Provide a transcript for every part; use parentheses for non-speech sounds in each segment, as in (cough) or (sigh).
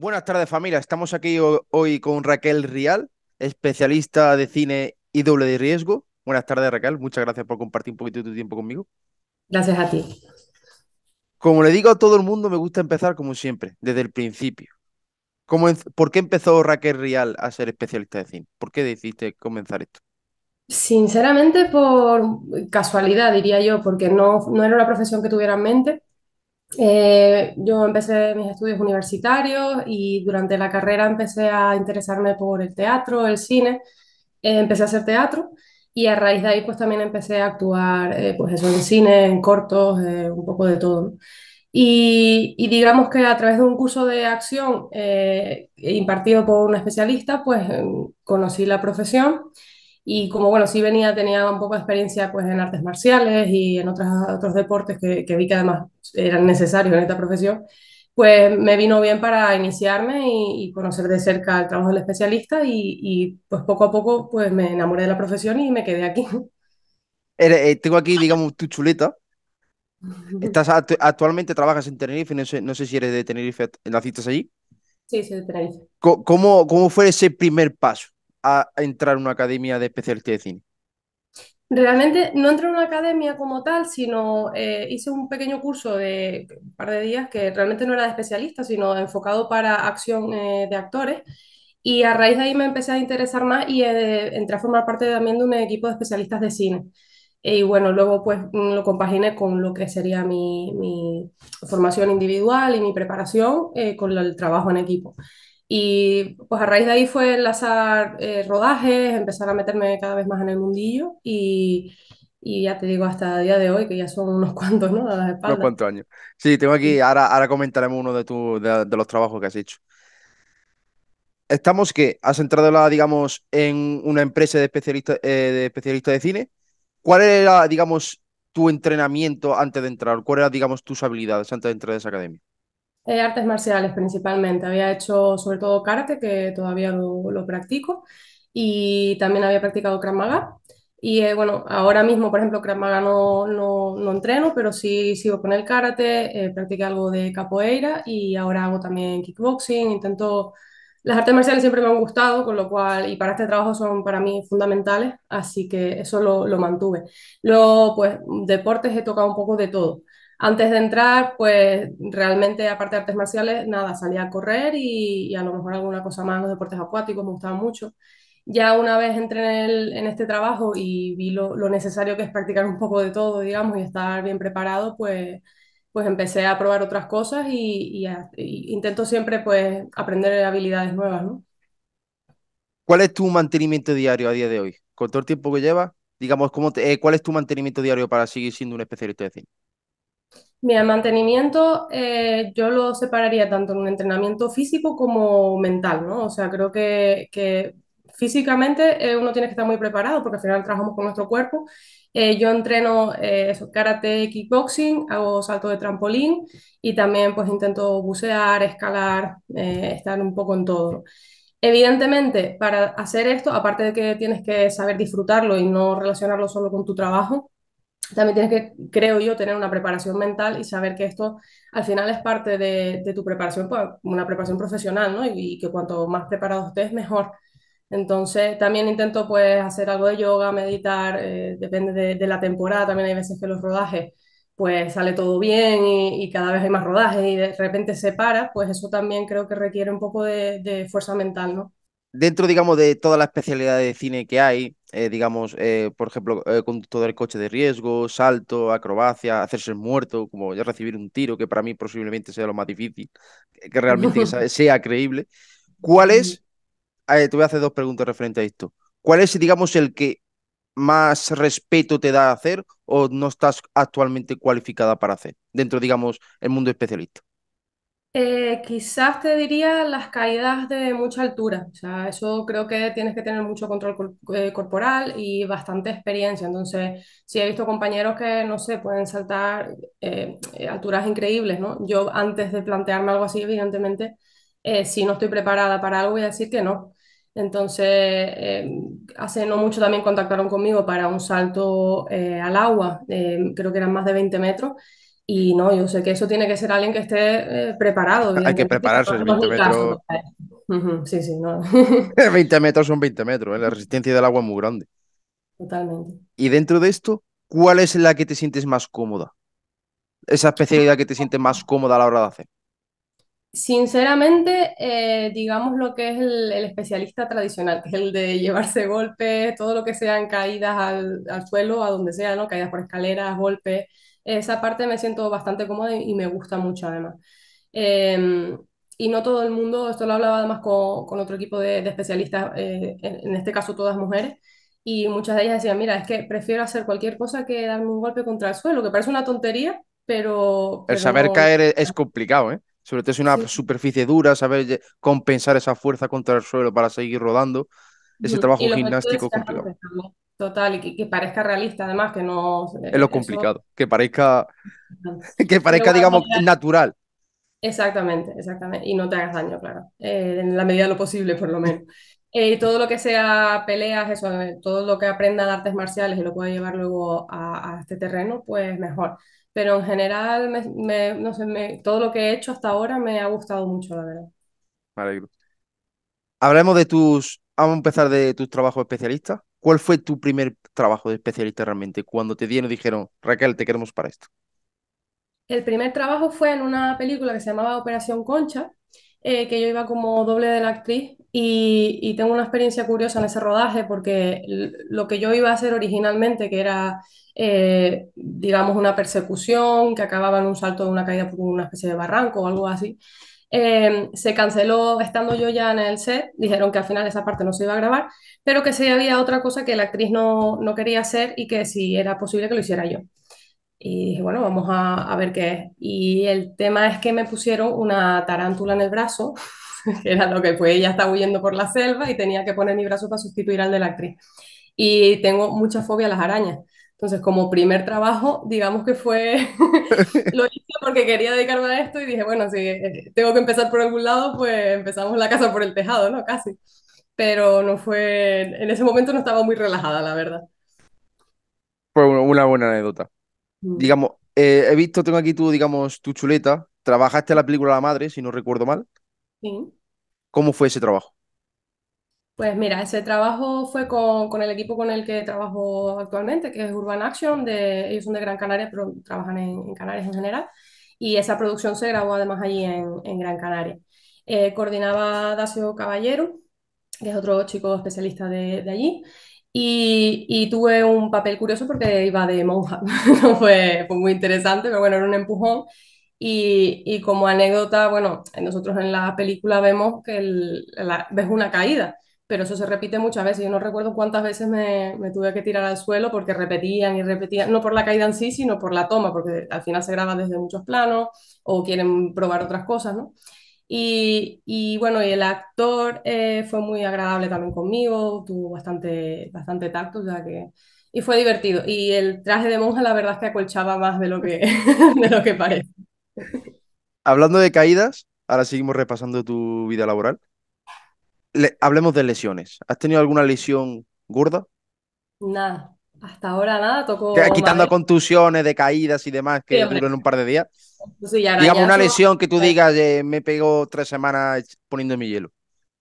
Buenas tardes familia, estamos aquí hoy con Raquel Rial, especialista de cine y doble de riesgo. Buenas tardes Raquel, muchas gracias por compartir un poquito de tu tiempo conmigo. Gracias a ti. Como le digo a todo el mundo, me gusta empezar como siempre, desde el principio. Em-, ¿Por qué empezó Raquel Rial a ser especialista de cine? ¿Por qué decidiste comenzar esto? Sinceramente por casualidad diría yo, porque no, no era una profesión que tuviera en mente. Eh, yo empecé mis estudios universitarios y durante la carrera empecé a interesarme por el teatro, el cine, eh, empecé a hacer teatro y a raíz de ahí pues también empecé a actuar eh, pues eso, en cine, en cortos, un poco de todo. Y, y, digamos que a través de un curso de acción impartido por un especialista pues em, conocí la profesión y como bueno, sí venía, tenía un poco de experiencia pues en artes marciales y en otras, otros deportes que, que vi que además eran necesarios en esta profesión, pues me vino bien para iniciarme y, conocer de cerca el trabajo del especialista y, pues poco a poco pues me enamoré de la profesión y me quedé aquí. Eh, tengo aquí, digamos, tu chuleta. Estás actualmente trabajas en Tenerife, no sé, no sé si eres de Tenerife, ¿naciste allí? Sí, soy de Tenerife. cómo fue ese primer paso? a entrar en una academia de especialidad de cine? Realmente no entré en una academia como tal, sino eh, hice un pequeño curso de un par de días que realmente no era de especialista, sino enfocado para acción eh, de actores. Y a raíz de ahí me empecé a interesar más y eh, entré a formar parte también de un equipo de especialistas de cine. Y bueno, luego pues mm, lo compaginé con lo que sería mi, mi formación individual y mi preparación con el trabajo en equipo. Y pues a raíz de ahí fue enlazar eh, rodajes, empezar a meterme cada vez más en el mundillo y, ya te digo hasta el día de hoy, que ya son unos (laughs) cuantos, ¿no? Unos cuantos años. Sí, tengo aquí, ahora, ahora comentaremos uno de, tu, de, los trabajos que has hecho. Estamos que has entrado, la, digamos, en una empresa de especialista, eh, de especialista de cine. ¿Cuál era, digamos, tu entrenamiento antes de entrar? ¿Cuáles eran, digamos, tus habilidades antes de entrar a esa academia? Eh, artes marciales principalmente. Había hecho sobre todo karate, que todavía lo, practico, y también había practicado kramaga Y eh, bueno, ahora mismo, por ejemplo, kramaga no, no, no entreno, pero sí sigo con el karate, eh, practiqué algo de capoeira y ahora hago también kickboxing, intento... Las artes marciales siempre me han gustado, con lo cual, y para este trabajo son para mí fundamentales, así que eso lo, lo mantuve. Luego, pues, deportes he tocado un poco de todo. Antes de entrar, pues realmente, aparte de artes marciales, nada, salía a correr y, a lo mejor alguna cosa más, los deportes acuáticos me gustaban mucho. Ya una vez entré en, este trabajo y vi lo, necesario que es practicar un poco de todo, digamos, y estar bien preparado, pues, pues empecé a probar otras cosas y, intento siempre pues, aprender habilidades nuevas, ¿no? ¿Cuál es tu mantenimiento diario a día de hoy? Con todo el tiempo que llevas, digamos, ¿cómo eh, ¿cuál es tu mantenimiento diario para seguir siendo un especialista de cine? Mira, mantenimiento eh, yo lo separaría tanto en un entrenamiento físico como mental, ¿no? O sea, creo que, que físicamente eh, uno tiene que estar muy preparado porque al final trabajamos con nuestro cuerpo. Eh, yo entreno karate, kickboxing, hago salto de trampolín y también pues intento bucear, escalar, estar un poco en todo. Evidentemente, para hacer esto, aparte de que tienes que saber disfrutarlo y no relacionarlo solo con tu trabajo, también tienes que, creo yo, tener una preparación mental y saber que esto al final es parte de, tu preparación, pues, una preparación profesional, ¿no? Y, que cuanto más preparado estés, mejor. Entonces, también intento pues hacer algo de yoga, meditar, eh, depende de, la temporada, también hay veces que los rodajes pues sale todo bien y, cada vez hay más rodajes y de repente se para, pues eso también creo que requiere un poco de fuerza mental, ¿no? dentro, digamos, de toda la especialidad de cine que hay, eh, digamos, eh, por ejemplo, eh, con todo del coche de riesgo, salto, acrobacia, hacerse el muerto, como ya recibir un tiro, que para mí posiblemente sea lo más difícil, que realmente (laughs) sea, creíble. ¿Cuál es? te voy a hacer dos preguntas referente a esto. ¿Cuál es, digamos, el que más respeto te da hacer o no estás actualmente cualificada para hacer dentro, digamos, el mundo especialista? Eh, quizás te diría las caídas de mucha altura. O sea, eso creo que tienes que tener mucho control eh, corporal y bastante experiencia. Entonces, sí he visto compañeros que, no sé, pueden saltar eh, alturas increíbles, ¿no? Yo antes de plantearme algo así, evidentemente, si no estoy preparada para algo, voy a decir que no. Entonces, em, hace no mucho también contactaron conmigo para un salto al agua, em, creo que eran más de 20 metros. Y no, yo sé que eso tiene que ser alguien que esté eh, preparado. Hay que prepararse, 20 metros. sí, 20 (laughs) eh, metros son 20 metros, eh, la resistencia del agua es muy grande. Totalmente. Y dentro de esto, ¿cuál es la que te sientes más cómoda? Esa especialidad que te sientes más cómoda a la hora de hacer. Sinceramente, digamos lo que es el, especialista tradicional, que es el de llevarse golpes, todo lo que sean caídas al, al suelo, a donde sea, ¿no? Caídas por escaleras, golpes esa parte me siento bastante cómoda y, me gusta mucho además. Em, y no todo el mundo, esto lo hablaba además con, otro equipo de, especialistas, eh, en, este caso todas mujeres, y muchas de ellas decían, mira, es que prefiero hacer cualquier cosa que darme un golpe contra el suelo, que parece una tontería, pero... el saber caer es, complicado, ¿eh? Sobre todo si es una superficie dura, saber compensar esa fuerza contra el suelo para seguir rodando, ese trabajo gimnástico complicado. Total, y que, parezca realista, además, que no. Es lo complicado, que parezca, (laughs) que parezca, digamos, natural. Exactamente, exactamente. Y no te hagas daño, claro. Eh, en la medida de lo posible, por lo menos. Eh, todo lo que sea peleas, eso, eh, todo lo que aprenda de artes marciales y lo pueda llevar luego a, este terreno, pues mejor. Pero en general, no sé, todo lo que he hecho hasta ahora me ha gustado mucho, la verdad. vale Hablemos de tus. Vamos a empezar de tus trabajos especialistas. ¿Cuál fue tu primer trabajo de especialista realmente? Cuando te dieron, dijeron, Raquel, te queremos para esto. El primer trabajo fue en una película que se llamaba Operación Concha, eh, que yo iba como doble de la actriz y, tengo una experiencia curiosa en ese rodaje porque lo que yo iba a hacer originalmente, que era, eh, digamos, una persecución que acababa en un salto de una caída por una especie de barranco o algo así, Em, se canceló estando yo ya en el set, dijeron que al final esa parte no se iba a grabar, pero que si había otra cosa que la actriz no, no quería hacer y que si era posible que lo hiciera yo. Y dije, bueno, vamos a, a ver qué es. Y el tema es que me pusieron una tarántula en el brazo, (laughs) que era lo que fue, ella estaba huyendo por la selva y tenía que poner mi brazo para sustituir al de la actriz. Y tengo mucha fobia a las arañas. Entonces, como primer trabajo, digamos que fue, (laughs) lo hice porque quería dedicarme a esto y dije, bueno, si eh, tengo que empezar por algún lado, pues empezamos la casa por el tejado, ¿no? Casi. Pero no fue, en ese momento no estaba muy relajada, la verdad. Fue una buena anécdota. Mm. Digamos, eh, he visto, tengo aquí tu, digamos, tu chuleta. Trabajaste en la película La Madre, si no recuerdo mal. Sí. ¿Cómo fue ese trabajo? Pues mira, ese trabajo fue con, con, el equipo con el que trabajo actualmente, que es Urban Action, de, ellos son de Gran Canaria, pero trabajan en, Canarias en general, y esa producción se grabó además allí en, en Gran Canaria. Eh, coordinaba Dacio Caballero, que es otro chico especialista de, de allí, y, y, tuve un papel curioso porque iba de monja, (laughs) fue, fue muy interesante, pero bueno, era un empujón. Y, y como anécdota, bueno, nosotros en la película vemos que ves una caída, pero eso se repite muchas veces. Yo no recuerdo cuántas veces me, tuve que tirar al suelo porque repetían y repetían, no por la caída en sí, sino por la toma, porque al final se graba desde muchos planos o quieren probar otras cosas, ¿no? Y, bueno, y el actor eh, fue muy agradable también conmigo, tuvo bastante, bastante tacto, ya que y fue divertido. Y el traje de monja, la verdad es que acolchaba más de lo que, (laughs) de lo que parece. Hablando de caídas, ahora seguimos repasando tu vida laboral hablemos de lesiones. ¿Has tenido alguna lesión gorda? Nada, hasta ahora nada, Quitando contusiones de caídas y demás que duran un par de días. Digamos una lesión que tú digas, eh, me pegó tres semanas poniendo mi hielo.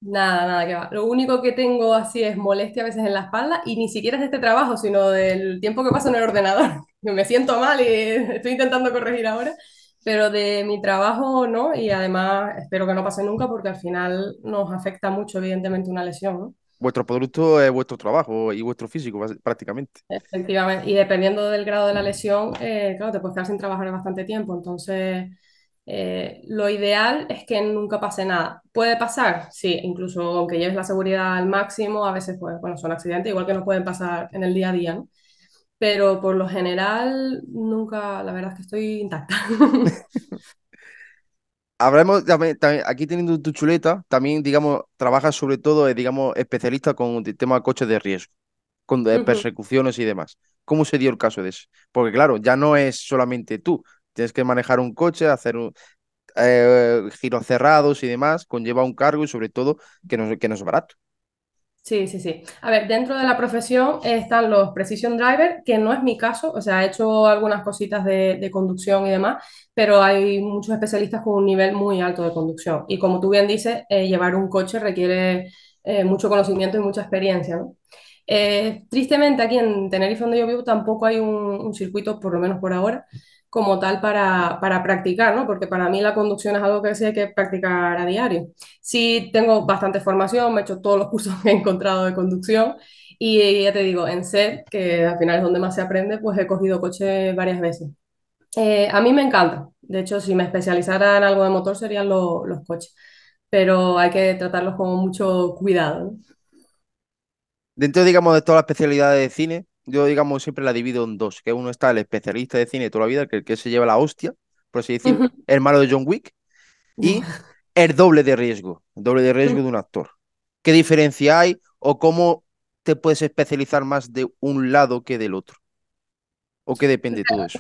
Nada, nada, que va. Lo único que tengo así es molestia a veces en la espalda y ni siquiera es de este trabajo, sino del tiempo que paso en el ordenador. (laughs) me siento mal y estoy intentando corregir ahora pero de mi trabajo no, y además espero que no pase nunca porque al final nos afecta mucho, evidentemente, una lesión. ¿no? Vuestro producto es vuestro trabajo y vuestro físico, prácticamente. Efectivamente, y dependiendo del grado de la mm. lesión, eh, claro, te puedes quedar sin trabajar bastante tiempo, entonces... Eh, lo ideal es que nunca pase nada. ¿Puede pasar? Sí, incluso aunque lleves la seguridad al máximo, a veces pues, bueno, son accidentes, igual que nos pueden pasar en el día a día, pero por lo general nunca, la verdad es que estoy intacta. (laughs) Hablamos aquí teniendo tu chuleta, también, digamos, trabajas sobre todo, eh, digamos, especialista con el tema de coches de riesgo, con de eh, persecuciones y demás. ¿Cómo se dio el caso de eso? Porque claro, ya no es solamente tú, tienes que manejar un coche, hacer eh, giros cerrados y demás, conlleva un cargo y sobre todo que no, que no es barato. Sí, sí, sí. A ver, dentro de la profesión están los precision drivers, que no es mi caso, o sea, he hecho algunas cositas de, conducción y demás, pero hay muchos especialistas con un nivel muy alto de conducción. Y como tú bien dices, eh, llevar un coche requiere eh, mucho conocimiento y mucha experiencia, eh, tristemente, aquí en Tenerife, donde yo vivo, tampoco hay un circuito, por lo menos por ahora, como tal para, practicar, ¿no? Porque para mí la conducción es algo que sí hay que practicar a diario. Sí tengo bastante formación, me he hecho todos los cursos que he encontrado de conducción y, ya te digo, en SED, que al final es donde más se aprende, pues he cogido coche varias veces. Eh, a mí me encanta, de hecho si me especializara en algo de motor serían los coches, pero hay que tratarlos con mucho cuidado. Dentro, digamos, de toda la especialidad de cine, yo digamos siempre la divido en dos, que uno está el especialista de cine de toda la vida, que el que se lleva la hostia, por así decirlo, el malo de John Wick, y el doble de riesgo, el doble de riesgo mm. de un actor. ¿Qué diferencia hay o cómo te puedes especializar más de un lado que del otro? ¿O qué depende de todo eso?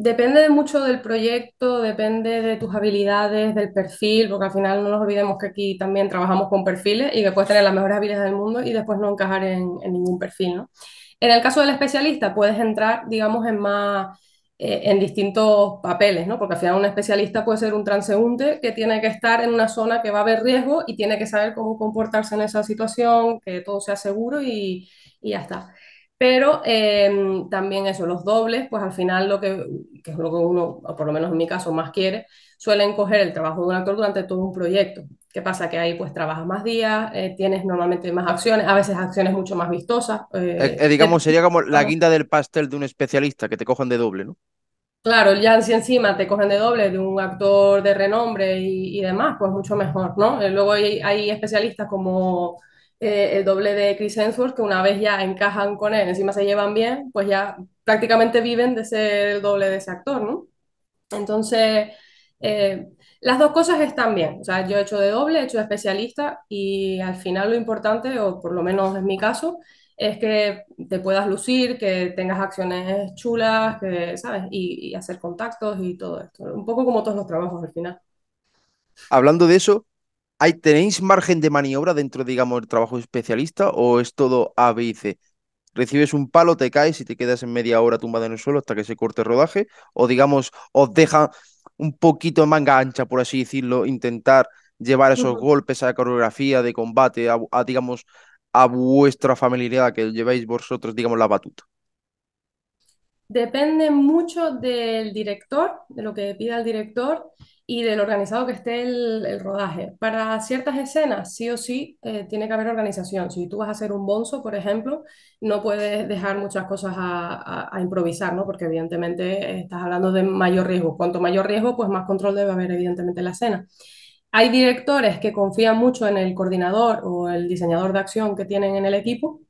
depende mucho del proyecto, depende de tus habilidades, del perfil, porque al final no nos olvidemos que aquí también trabajamos con perfiles y que puedes tener las mejores habilidades del mundo y después no encajar en, ningún perfil, ¿no? En el caso del especialista, puedes entrar, digamos, en más eh, en distintos papeles, ¿no? Porque al final un especialista puede ser un transeúnte que tiene que estar en una zona que va a haber riesgo y tiene que saber cómo comportarse en esa situación, que todo sea seguro y, y ya está. Pero em, también eso, los dobles, pues al final lo que, es lo que uno, por lo menos en mi caso, más quiere, suelen coger el trabajo de un actor durante todo un proyecto. ¿Qué pasa? Que ahí pues trabajas más días, eh, tienes normalmente más acciones, a veces acciones mucho más vistosas. Eh, eh, digamos, sería como la guinda del pastel de un especialista, que te cojan de doble, ¿no? Claro, ya si encima te cogen de doble de un actor de renombre y, demás, pues mucho mejor, ¿no? luego hay, hay especialistas como eh, el doble de Chris Hemsworth, que una vez ya encajan con él, encima se llevan bien, pues ya prácticamente viven de ser el doble de ese actor, ¿no? Entonces, eh, las dos cosas están bien. O sea, yo he hecho de doble, he hecho de especialista y al final lo importante, o por lo menos en mi caso, es que te puedas lucir, que tengas acciones chulas, que, ¿sabes? y hacer contactos y todo esto. Un poco como todos los trabajos al final. Hablando de eso, ¿Tenéis margen de maniobra dentro, digamos, del trabajo especialista o es todo A, B y C? ¿Recibes un palo, te caes y te quedas en media hora tumbada en el suelo hasta que se corte el rodaje? ¿O, digamos, os deja un poquito en manga ancha, por así decirlo, intentar llevar esos golpes a la coreografía de combate, a, digamos, a vuestra familiaridad, que lleváis vosotros, digamos, la batuta? Depende mucho del director, de lo que pida el director y del organizado que esté el, rodaje. Para ciertas escenas, sí o sí, eh, tiene que haber organización. Si tú vas a hacer un bonzo, por ejemplo, no puedes dejar muchas cosas a, improvisar, ¿no? Porque evidentemente estás hablando de mayor riesgo. Cuanto mayor riesgo, pues más control debe haber, evidentemente, la escena. Hay directores que confían mucho en el coordinador o el diseñador de acción que tienen en el equipo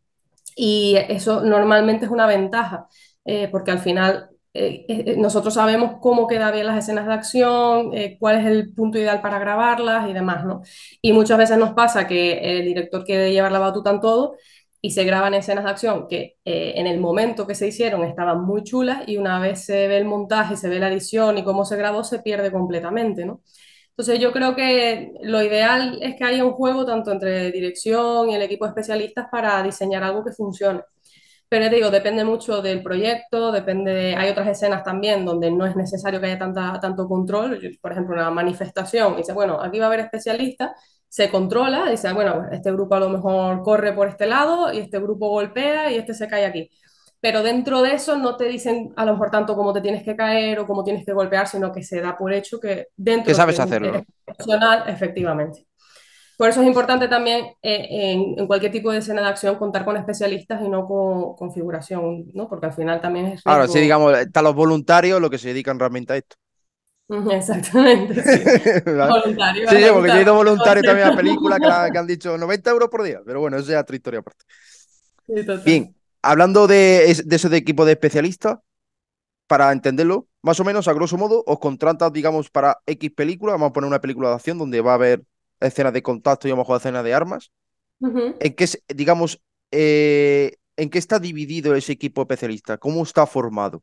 y eso normalmente es una ventaja, eh, porque al final eh, eh, nosotros sabemos cómo quedan bien las escenas de acción, eh, cuál es el punto ideal para grabarlas y demás, ¿no? Y muchas veces nos pasa que el director quiere llevar la batuta en todo y se graban escenas de acción que en el momento que se hicieron estaban muy chulas y una vez se ve el montaje, se ve la edición y cómo se grabó, se pierde completamente, ¿no? Entonces yo creo que lo ideal es que haya un juego tanto entre dirección y el equipo de especialistas para diseñar algo que funcione. Pero digo, depende mucho del proyecto, depende hay otras escenas también donde no es necesario que haya tanta, tanto control. por ejemplo, una manifestación, dice, bueno, aquí va a haber especialistas, se controla, dice, ah, bueno, pues este grupo a lo mejor corre por este lado y este grupo golpea y este se cae aquí. Pero dentro de eso no te dicen a lo mejor tanto cómo te tienes que caer o cómo tienes que golpear, sino que se da por hecho que dentro que sabes de hacerlo. efectivamente. Por eso es importante también eh, en, cualquier tipo de escena de acción contar con especialistas y no con configuración, ¿no? Porque al final también es... Ahora sí, digamos, están los voluntarios los que se dedican realmente a esto. Exactamente. Sí. (laughs) voluntario. Sí, porque he ido voluntario también a películas que, han dicho 90 euros por día, pero bueno, eso ya es otra historia aparte. Bien, hablando de, de de equipo de especialistas, para entenderlo, más o menos a grosso modo, os contratas, digamos, para X película, vamos a poner una película de acción donde va a haber escenas de contacto y lo mejor escenas de armas. ¿En qué, digamos, eh, en qué está dividido ese equipo especialista? ¿Cómo está formado?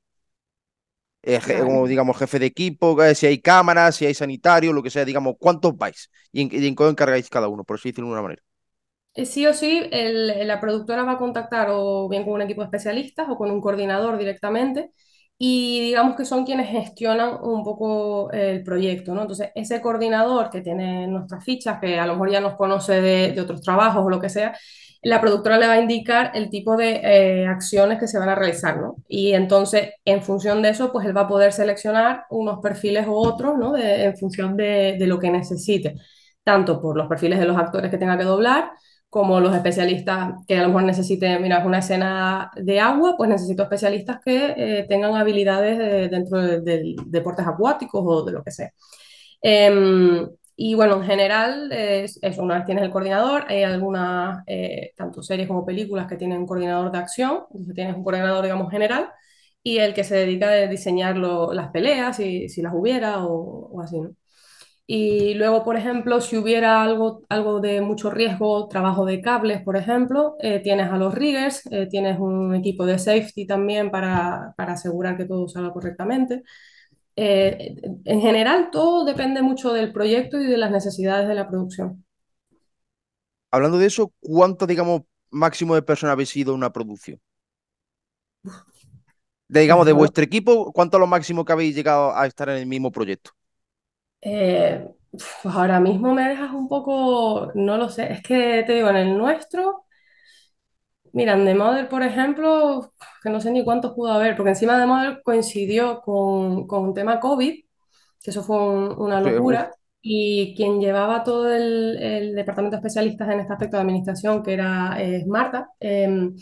como, eh, digamos, jefe de equipo, eh, si hay cámaras, si hay sanitario, lo que sea, digamos, ¿cuántos vais? ¿Y en, qué encargáis cada uno, por así decirlo de una manera? Sí o sí, la productora va a contactar o bien con un equipo de especialistas o con un coordinador directamente y digamos que son quienes gestionan un poco el proyecto, ¿no? Entonces, ese coordinador que tiene nuestras fichas, que a lo mejor ya nos conoce de, otros trabajos o lo que sea, la productora le va a indicar el tipo de eh, acciones que se van a realizar, ¿no? Y entonces, en función de eso, pues él va a poder seleccionar unos perfiles u otros, ¿no? en función de, de lo que necesite, tanto por los perfiles de los actores que tenga que doblar, como los especialistas que a lo mejor necesiten, mira, una escena de agua, pues necesito especialistas que eh, tengan habilidades dentro de, deportes acuáticos o de lo que sea. Em, y bueno, en general, es, una vez tienes el coordinador, hay algunas, eh, tanto series como películas, que tienen un coordinador de acción, entonces tienes un coordinador, digamos, general, y el que se dedica a diseñar las peleas, si, si las hubiera o, o así, ¿no? Y luego, por ejemplo, si hubiera algo, algo de mucho riesgo, trabajo de cables, por ejemplo, eh, tienes a los riggers, eh, tienes un equipo de safety también para, asegurar que todo salga correctamente. Eh, en general, todo depende mucho del proyecto y de las necesidades de la producción. Hablando de eso, ¿cuánto, digamos, máximo de personas habéis sido una producción? digamos, de vuestro equipo, ¿cuánto es lo máximo que habéis llegado a estar en el mismo proyecto? Eh, pues ahora mismo me dejas un poco, no lo sé, es que te digo, en el nuestro, miran de The por ejemplo, que no sé ni cuántos pudo haber, porque encima de model coincidió con, con un tema COVID, que eso fue una locura. Y quien llevaba todo el, departamento de especialistas en este aspecto de administración, que era eh, Marta, em,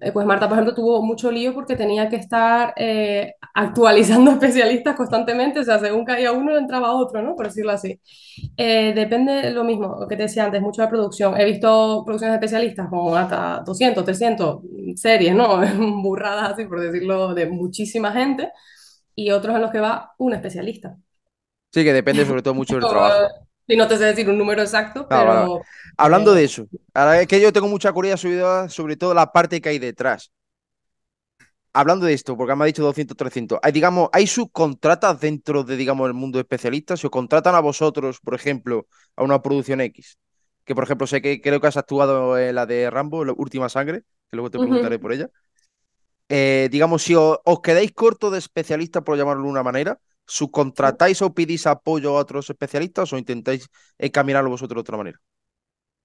eh, pues Marta, por ejemplo, tuvo mucho lío porque tenía que estar eh, actualizando (laughs) especialistas constantemente, o sea, según caía uno, entraba otro, ¿no? Por decirlo así. depende lo mismo, lo que te decía antes, mucho de producción. He visto producciones de especialistas con hasta 200, 300 series, ¿no? (laughs) Burradas así, por decirlo, de muchísima gente, y otros en los que va un especialista. Sí, que depende sobre todo mucho del trabajo. Y no te sé decir un número exacto, pero... Hablando eh, de eso, ahora es que yo tengo mucha curiosidad sobre todo la parte que hay detrás. Hablando de esto, porque me ha dicho 200, 300, hay, digamos, ¿hay subcontratas dentro de, digamos, el mundo especialista? ¿Se os contratan a vosotros, por ejemplo, a una producción X? Que, por ejemplo, sé que creo que has actuado en la de Rambo, la Última Sangre, que luego te preguntaré por ella. Eh, digamos, si os, quedáis corto de especialista por llamarlo de una manera, ¿Subcontratáis o pedís apoyo a otros especialistas o intentáis encaminarlo vosotros de otra manera?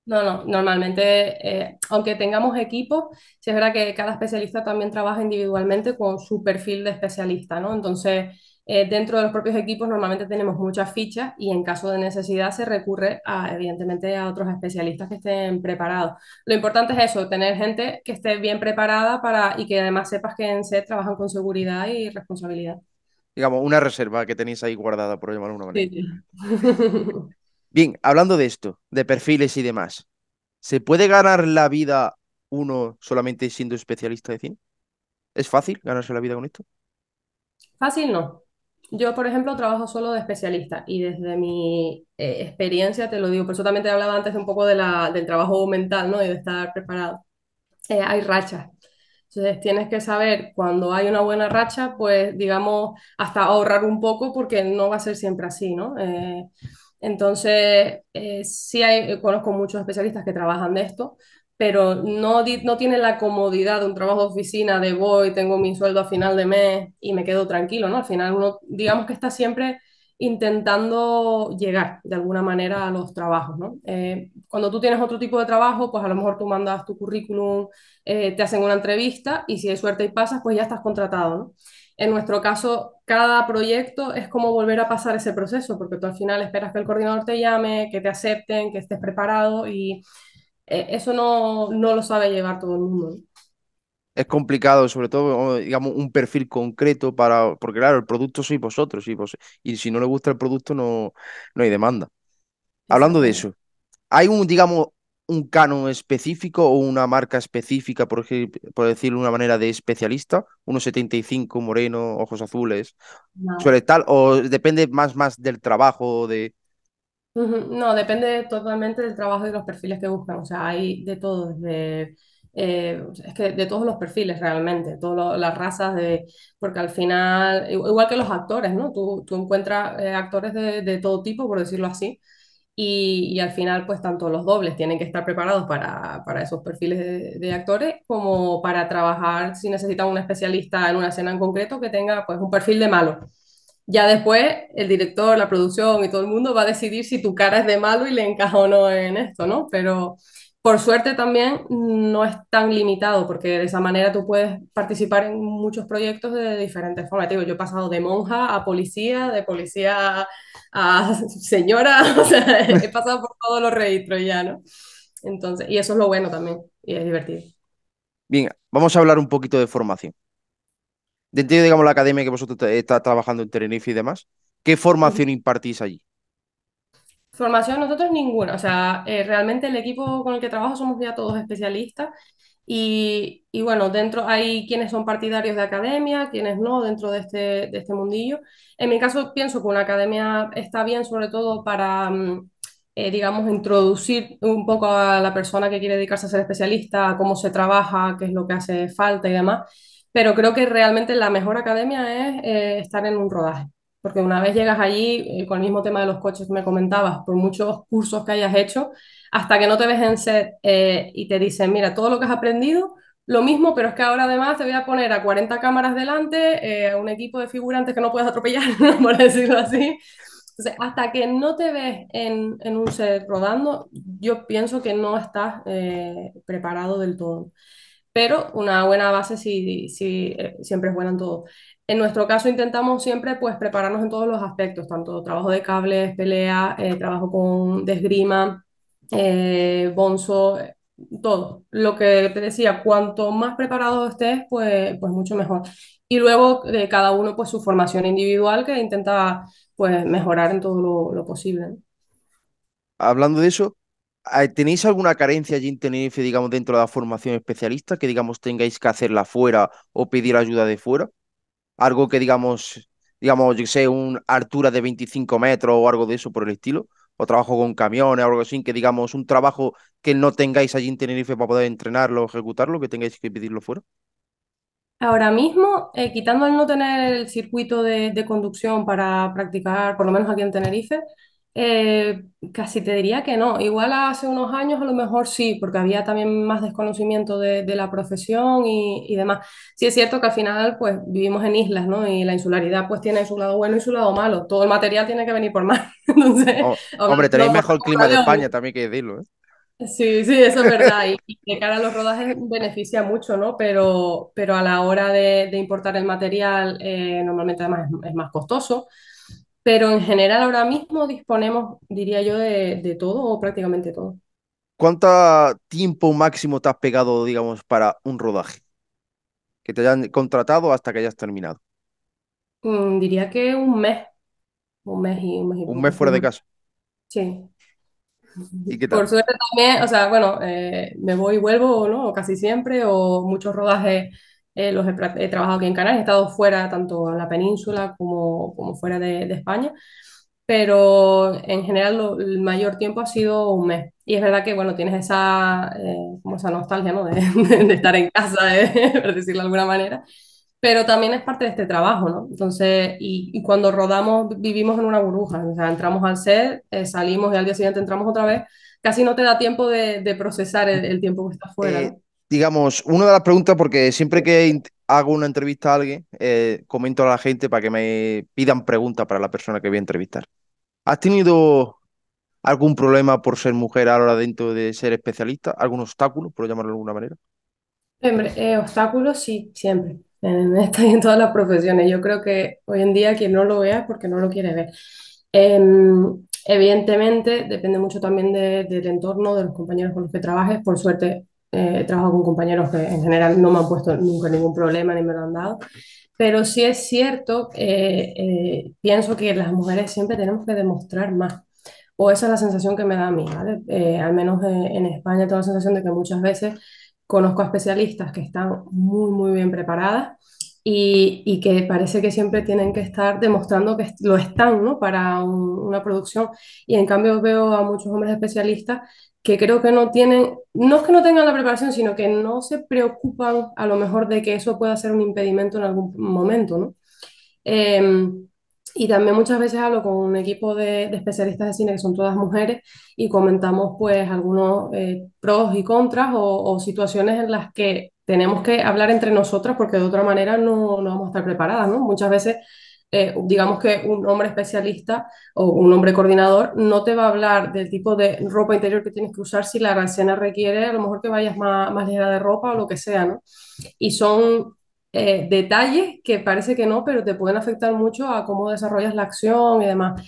No, no, normalmente, eh, aunque tengamos equipos, sí es verdad que cada especialista también trabaja individualmente con su perfil de especialista, ¿no? Entonces, eh, dentro de los propios equipos normalmente tenemos muchas fichas y en caso de necesidad se recurre a, evidentemente, a otros especialistas que estén preparados. Lo importante es eso, tener gente que esté bien preparada para, y que además sepas que en SED trabajan con seguridad y responsabilidad digamos, una reserva que tenéis ahí guardada, por llamarlo de alguna manera. Bien, hablando de esto, de perfiles y demás, ¿se puede ganar la vida uno solamente siendo especialista de cine? ¿Es fácil ganarse la vida con esto? Fácil no. Yo, por ejemplo, trabajo solo de especialista y desde mi eh, experiencia te lo digo, por eso también te hablaba antes un poco de la, del trabajo mental, ¿no? Y de estar preparado. Eh, hay rachas. Entonces tienes que saber cuando hay una buena racha, pues digamos, hasta ahorrar un poco porque no va a ser siempre así, ¿no? Eh, entonces, eh, sí hay, eh, conozco muchos especialistas que trabajan de esto, pero no, no tienen la comodidad de un trabajo de oficina, de voy, tengo mi sueldo a final de mes y me quedo tranquilo, ¿no? Al final uno, digamos que está siempre intentando llegar de alguna manera a los trabajos. Eh, cuando tú tienes otro tipo de trabajo, pues a lo mejor tú mandas tu currículum, eh, te hacen una entrevista y si hay suerte y pasas, pues ya estás contratado. En nuestro caso, cada proyecto es como volver a pasar ese proceso, porque tú al final esperas que el coordinador te llame, que te acepten, que estés preparado y eh, eso no, no, lo sabe llevar todo el mundo es complicado, sobre todo, digamos, un perfil concreto para, porque claro, el producto sois vosotros, y vos... Pues, y si no le gusta el producto no, no hay demanda. Hablando de eso, ¿hay un, digamos, un canon específico o una marca específica, por, por decirlo de una manera, de especialista? Unos 75, moreno, ojos azules, suele tal, o depende más, más del trabajo de... No, depende totalmente del trabajo y de los perfiles que buscan. O sea, hay de todo, desde eh, es que de todos los perfiles realmente, todas las razas, de, porque al final, igual que los actores, ¿no? Tú, encuentras eh, actores de, todo tipo, por decirlo así, y, al final, pues tanto los dobles tienen que estar preparados para, esos perfiles de, de, actores, como para trabajar si necesitan un especialista en una escena en concreto que tenga pues un perfil de malo. Ya después el director, la producción y todo el mundo va a decidir si tu cara es de malo y le encaja o no en esto, ¿no? Pero por suerte también no es tan limitado, porque de esa manera tú puedes participar en muchos proyectos de diferentes formas. yo he pasado de monja a policía, de policía a (laughs) señora, (laughs) he pasado por todos los registros ya, ¿no? Entonces, y eso es lo bueno también, y es divertido. Bien, vamos a hablar un poquito de formación. Dentro, digamos, la academia que vosotros está trabajando en Tenerife y demás, ¿qué formación impartís allí? Formación nosotros ninguna, o sea, eh, realmente el equipo con el que trabajo somos ya todos especialistas y, bueno, dentro hay quienes son partidarios de academia, quienes no dentro de este, de este mundillo. En mi caso pienso que una academia está bien sobre todo para, mm, eh, digamos, introducir un poco a la persona que quiere dedicarse a ser especialista, cómo se trabaja, qué es lo que hace falta y demás, pero creo que realmente la mejor academia es eh, estar en un rodaje porque una vez llegas allí, eh, con el mismo tema de los coches que me comentabas, por muchos cursos que hayas hecho, hasta que no te ves en set eh, y te dicen, mira, todo lo que has aprendido, lo mismo, pero es que ahora además te voy a poner a 40 cámaras delante, eh, a un equipo de figurantes que no puedes atropellar, (laughs) por decirlo así. hasta que no te ves en, un set rodando, yo pienso que no estás preparado del todo pero una buena base sí, siempre es buena en todo. En nuestro caso intentamos siempre pues prepararnos en todos los aspectos, tanto trabajo de cables, pelea, eh, trabajo con desgrima, eh, bonzo, eh, todo. Lo que te decía, cuanto más preparado estés, pues, pues mucho mejor. Y luego de cada uno pues su formación individual que intenta pues mejorar en todo lo, posible. Hablando de eso, ¿Tenéis alguna carencia allí digamos, dentro de la formación especialista, que digamos tengáis que hacerla fuera o pedir ayuda de fuera? algo que digamos, digamos, yo sé, una altura de 25 metros o algo de eso por el estilo, o trabajo con camiones o algo así, que digamos, un trabajo que no tengáis allí en Tenerife para poder entrenarlo ejecutarlo, que tengáis que pedirlo fuera? Ahora mismo, eh, quitando el no tener el circuito de, de, conducción para practicar, por lo menos aquí en Tenerife, eh, casi te diría que no. Igual hace unos años a lo mejor sí, porque había también más desconocimiento de, la profesión y, demás. Sí es cierto que al final pues vivimos en islas, ¿no? Y la insularidad pues tiene su lado bueno y su lado malo. Todo el material tiene que venir por mal (laughs) Entonces, oh, hombre, tenéis mejor clima de España, también que decirlo, ¿eh? Sí, sí, eso es verdad. Y de cara a los rodajes beneficia mucho, ¿no? Pero, pero a la hora de, importar el material, eh, normalmente además es más costoso pero en general ahora mismo disponemos, diría yo, de, todo o prácticamente todo. ¿Cuánto tiempo máximo te has pegado, digamos, para un rodaje? Que te hayan contratado hasta que hayas terminado. Mm, diría que un mes. Un mes y un mes. un mes fuera de casa. Sí. ¿Y qué tal? Por suerte también, o sea, bueno, eh, me voy y vuelvo, ¿no? casi siempre, o muchos rodajes eh, los he, trabajado aquí en Canarias, he estado fuera, tanto en la península como, como fuera de, España, pero en general el mayor tiempo ha sido un mes. Y es verdad que, bueno, tienes esa, eh, como esa nostalgia, ¿no? De, (laughs) estar en casa, (laughs) por decirlo de alguna manera pero también es parte de este trabajo, ¿no? Entonces, y, cuando rodamos vivimos en una burbuja, o sea, entramos al set, eh, salimos y al día siguiente entramos otra vez, casi no te da tiempo de, procesar el, tiempo que estás fuera digamos, una de las preguntas, porque siempre que hago una entrevista a alguien, eh, comento a la gente para que me pidan preguntas para la persona que voy a entrevistar. ¿Has tenido algún problema por ser mujer ahora dentro de ser especialista? ¿Algún obstáculo, por llamarlo de alguna manera? Hombre, eh, obstáculos sí, siempre. En en todas las profesiones. Yo creo que hoy en día quien no lo vea es porque no lo quiere ver. Em, evidentemente, depende mucho también del entorno, de los compañeros con los que trabajes. Por suerte, eh, he con compañeros que en general no me han puesto nunca ningún problema ni me lo han dado. Pero sí es cierto, eh, pienso que las mujeres siempre tenemos que demostrar más. O esa es la sensación que me da a mí, ¿vale? Eh, al menos en España tengo la sensación de que muchas veces conozco a especialistas que están muy, muy bien preparadas y, que parece que siempre tienen que estar demostrando que lo están ¿no? para una producción. Y en cambio veo a muchos hombres especialistas que creo que no tienen, no es que no tengan la preparación, sino que no se preocupan a lo mejor de que eso pueda ser un impedimento en algún momento, ¿no? Em, y también muchas veces hablo con un equipo de, especialistas de cine que son todas mujeres y comentamos pues algunos eh, pros y contras o, situaciones en las que tenemos que hablar entre nosotras porque de otra manera no, no vamos a estar preparadas, ¿no? Muchas veces eh, digamos que un hombre especialista o un hombre coordinador no te va a hablar del tipo de ropa interior que tienes que usar si la escena requiere, a lo mejor que vayas más, más ligera de ropa o lo que sea, ¿no? Y son eh, detalles que parece que no, pero te pueden afectar mucho a cómo desarrollas la acción y demás.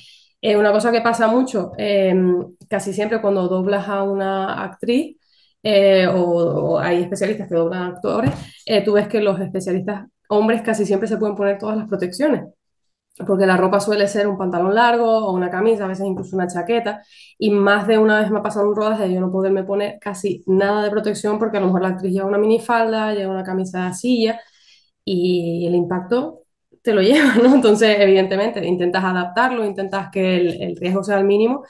Eh, una cosa que pasa mucho, em, casi siempre cuando doblas a una actriz, eh, o, o, hay especialistas que doblan actores, tú ves que los especialistas hombres casi siempre se pueden poner todas las protecciones porque la ropa suele ser un pantalón largo o una camisa, a veces incluso una chaqueta, y más de una vez me ha pasado un rodaje de yo no poderme poner casi nada de protección porque a lo mejor la actriz lleva una minifalda, lleva una camisa de silla y el impacto te lo (laughs) lleva, ¿no? Entonces, evidentemente, intentas adaptarlo, intentas que el, riesgo sea el mínimo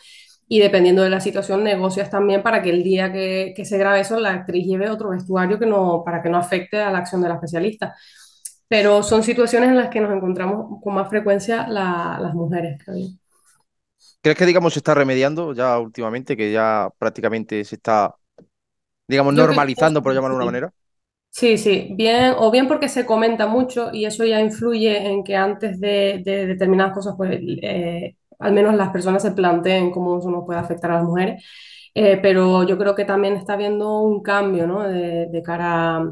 y dependiendo de la situación negocias también para que el día que, se grabe eso la actriz lleve otro vestuario que no, para que no afecte a la acción de la especialista pero son situaciones en las que nos encontramos con más frecuencia las mujeres. ¿Crees que, digamos, se está remediando ya últimamente, que ya prácticamente se está, digamos, normalizando, por llamarlo de una manera? Sí, sí, bien, o bien porque se comenta mucho y eso ya influye en que antes de, determinadas cosas, pues eh, al menos las personas se planteen cómo eso nos puede afectar a las mujeres, eh, pero yo creo que también está habiendo un cambio, ¿no? De, de cara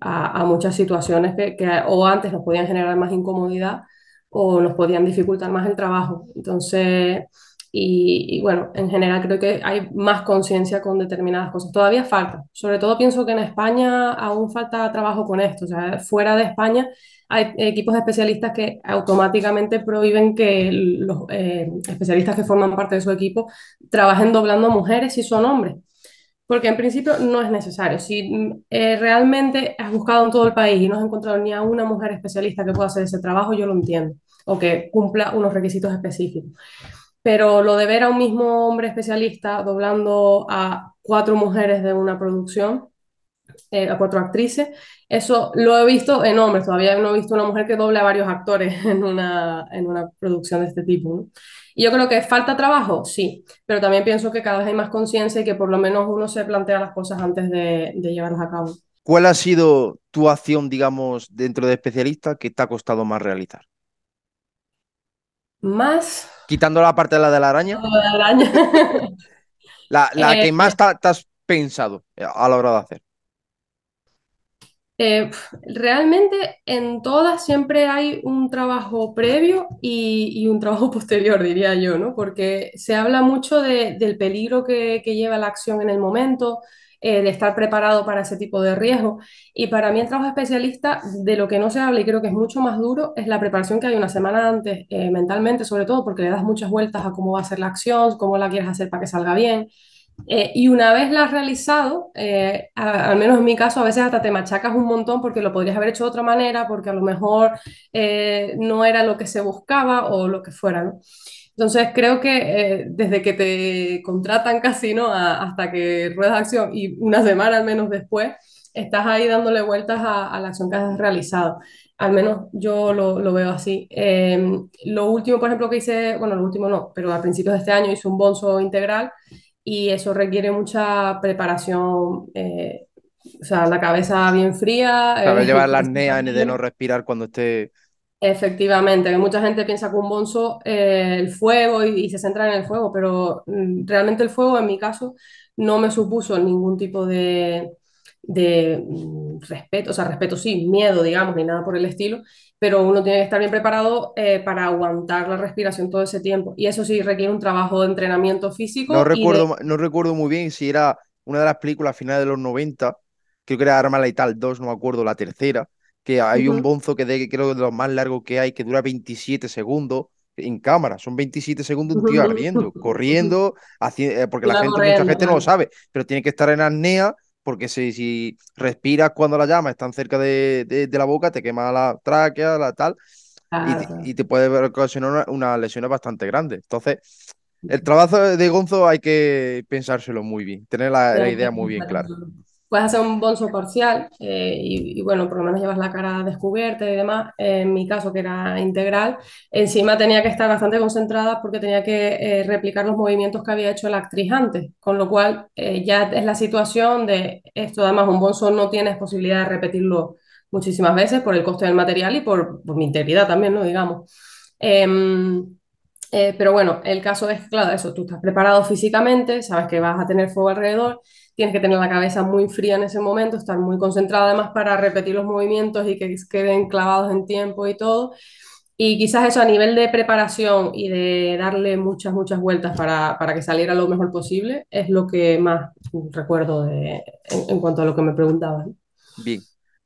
a, muchas situaciones que, o antes nos podían generar más incomodidad o nos podían dificultar más el trabajo. Entonces, y, bueno, en general creo que hay más conciencia con determinadas cosas. Todavía falta. Sobre todo pienso que en España aún falta trabajo con esto. O sea, fuera de España hay equipos de especialistas que automáticamente prohíben que los eh, especialistas que forman parte de su equipo trabajen doblando mujeres si son hombres porque en principio no es necesario. Si eh, realmente has buscado en todo el país y no has encontrado ni a una mujer especialista que pueda hacer ese trabajo, yo lo entiendo, o que cumpla unos requisitos específicos. Pero lo de ver a un mismo hombre especialista doblando a cuatro mujeres de una producción, eh, a cuatro actrices. Eso lo he visto en hombres, todavía no he visto una mujer que doble a varios actores (laughs) en una, en una producción de este tipo. Y yo creo que falta trabajo, sí, pero también pienso que cada vez hay más conciencia y que por lo menos uno se plantea las cosas antes de, llevarlas a cabo. ¿Cuál ha sido tu acción, digamos, dentro de especialista que te ha costado más realizar? Más. Quitando la parte de la de la araña. (laughs) La, la, (laughs) eh, que más te has pensado eh, a la hora de hacer. Eh, realmente en todas siempre hay un trabajo previo y, un trabajo (laughs) posterior, diría yo, ¿no? Porque se habla mucho del peligro que, lleva la acción en el momento, eh, de estar preparado para ese tipo de riesgo. Y para mí el trabajo especialista, de lo que no se habla y creo que es mucho más duro, es la preparación que hay una semana antes, eh, mentalmente sobre todo, porque le das muchas vueltas a cómo va a ser la acción, cómo la quieres hacer para que salga bien. Eh, y una vez la has realizado, eh, al menos en mi caso, a veces hasta te machacas un montón porque lo podrías haber hecho de otra manera, porque a lo mejor eh, no era lo que se buscaba o lo que fuera, Entonces creo que desde que te contratan casi, hasta que ruedas acción y una semana al menos después, estás ahí dándole vueltas a, a la acción que has realizado. Al menos yo lo, lo veo así. Em, lo último, por ejemplo, que hice, bueno, lo último no, pero a principios de este año hice un bonzo integral y eso requiere mucha preparación, eh, o sea, la cabeza bien fría. Para eh, llevar las (laughs) NEA de no respirar cuando esté... Efectivamente, mucha gente piensa que un bonzo eh, el fuego y, se centra en el fuego, pero mm, realmente el fuego en mi caso no me supuso ningún tipo de, de mm, respeto, o sea, respeto sí, miedo, digamos, ni nada por el estilo, pero uno tiene que estar bien preparado eh, para aguantar la respiración todo ese tiempo. Y eso sí requiere un trabajo de entrenamiento físico. No recuerdo, no recuerdo muy bien si era una de las películas finales de los 90, creo que era Arma Letal 2, no me acuerdo, la tercera, que hay un bonzo que de, creo de lo más largo que hay, que dura 27 segundos en cámara, son 27 segundos un tío ardiendo, corriendo, (laughs) eh, porque la, gente, mucha gente no lo sabe, pero tiene que estar en apnea porque si, respiras cuando la llama están cerca de, la boca, te quema la tráquea, la tal, y, te, puede ocasionar una, lesiones bastante grande. Entonces, el trabajo de Gonzo hay que pensárselo muy bien, tener la idea muy bien clara puedes hacer un bonzo parcial eh, y, bueno, por lo menos llevas la cara descubierta y demás. En mi caso, que era integral, encima tenía que estar bastante concentrada porque tenía que eh, replicar los movimientos que había hecho la actriz antes, con lo cual eh, ya es la situación de esto, además un bonzo no tienes posibilidad de repetirlo muchísimas veces por el coste del material y por, mi integridad también, ¿no? Digamos. Em, eh, pero bueno, el caso es, claro, eso, tú estás preparado físicamente, sabes que vas a tener fuego alrededor, tienes que tener la cabeza muy fría en ese momento, estar muy concentrado además para repetir los movimientos y que queden clavados en tiempo y todo. Y quizás eso a nivel de preparación y de darle muchas, muchas vueltas para, que saliera lo mejor posible, es lo que más recuerdo en, en, cuanto a lo que me preguntaban. Bien,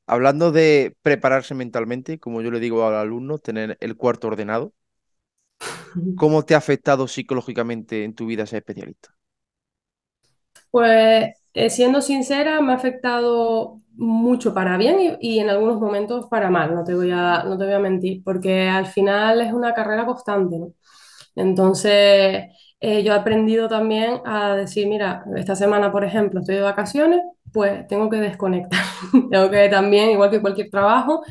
hablando de prepararse mentalmente, como yo le digo al alumno, tener el cuarto ordenado, ¿Cómo te ha afectado psicológicamente en tu vida ser especialista? Pues eh, siendo sincera, me ha afectado mucho para bien y, en algunos momentos para mal, no te, voy a, no te voy a mentir, porque al final es una carrera constante, Entonces, eh, yo he aprendido también a decir, mira, esta semana, por ejemplo, estoy de vacaciones, pues tengo que desconectar, (laughs) tengo que también, igual que cualquier trabajo,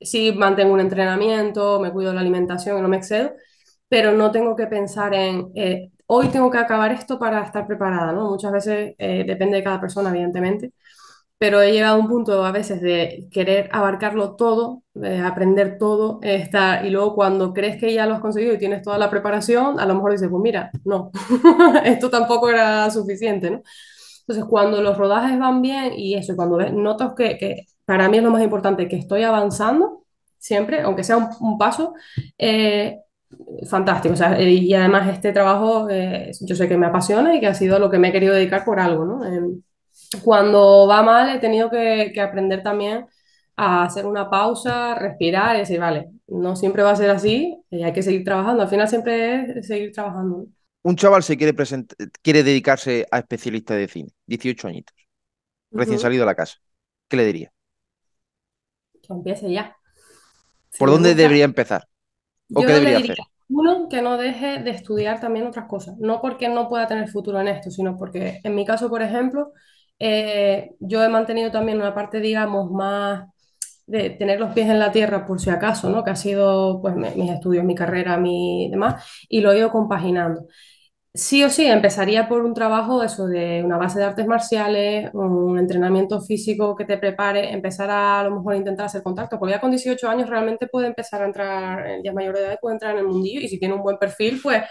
si mantengo un entrenamiento, me cuido de la alimentación y no me excedo, pero no tengo que pensar en, eh, hoy tengo que acabar esto para estar preparada, ¿no? Muchas veces eh, depende de cada persona, evidentemente, pero he llegado a un punto a veces de querer abarcarlo todo, aprender todo, estar, y luego cuando crees que ya lo has conseguido y tienes toda la preparación, a lo mejor dices, pues mira, no, (laughs) esto tampoco era suficiente, ¿no? Entonces, cuando los rodajes van bien y eso, cuando notas que, para mí es lo más importante, que estoy avanzando, siempre, aunque sea un, paso, eh, fantástico. Eh, y además este trabajo eh, yo sé que me apasiona y que ha sido lo que me he querido dedicar por algo, eh, cuando va mal he tenido que, aprender también a hacer una pausa, respirar y decir, vale, no siempre va a ser así y hay que seguir trabajando. Al final siempre es seguir trabajando. Un chaval se quiere, quiere dedicarse a especialista de cine, 18 añitos, recién salido a la casa. ¿Qué le diría? Que empiece ya. ¿Por dónde debería empezar? yo qué debería Uno, que no deje de estudiar también otras cosas, no porque no pueda tener futuro en esto, sino porque en mi caso, por ejemplo, eh, yo he mantenido también una parte, digamos, más de tener los pies en la tierra por si acaso, ¿no? Que ha sido pues mis estudios, mi carrera, mi demás, y lo he ido compaginando. Sí o sí, empezaría por un trabajo eso de una base de artes marciales, un entrenamiento físico que te prepare, empezar a, lo mejor intentar hacer contacto, porque ya con 18 años realmente puede empezar a entrar, eh, ya mayor edad puede entrar en el mundillo y si tiene un buen perfil, pues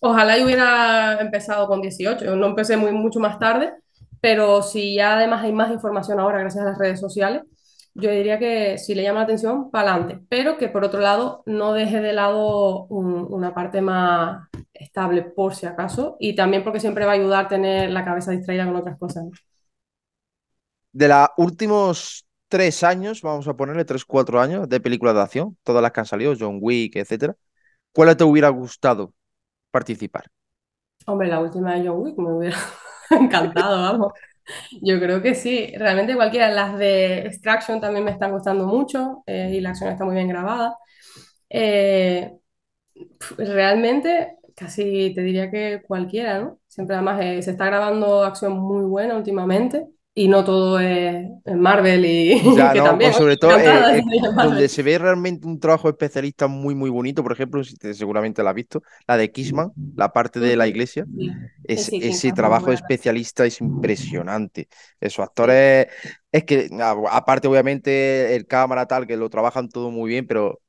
ojalá yo hubiera empezado con 18, no empecé muy, mucho más tarde, pero si ya además hay más información ahora gracias a las redes sociales, yo diría que si le llama la atención, para adelante, pero que por otro lado no deje de lado una parte más estable por si acaso y también porque siempre va a ayudar a tener la cabeza distraída con otras cosas. De los últimos tres años, vamos a ponerle tres, cuatro años de películas de acción, todas las que han salido, John Wick, etcétera, ¿cuál te hubiera gustado participar? Hombre, la última de John Wick me hubiera (laughs) encantado, vamos. Yo creo que sí, realmente cualquiera. Las de Extraction también me están gustando mucho eh, y la acción está muy bien grabada. Eh, realmente, casi te diría que cualquiera, ¿no? Siempre además eh, se está grabando acción muy buena últimamente y no todo es Marvel y (laughs) que también, pues sobre todo eh, eh, donde se ve realmente un trabajo especialista muy muy bonito por ejemplo si seguramente la has visto la de Kissman la parte de la iglesia es, ese trabajo especialista es impresionante esos actores es que aparte obviamente el cámara tal que lo trabajan todo muy bien pero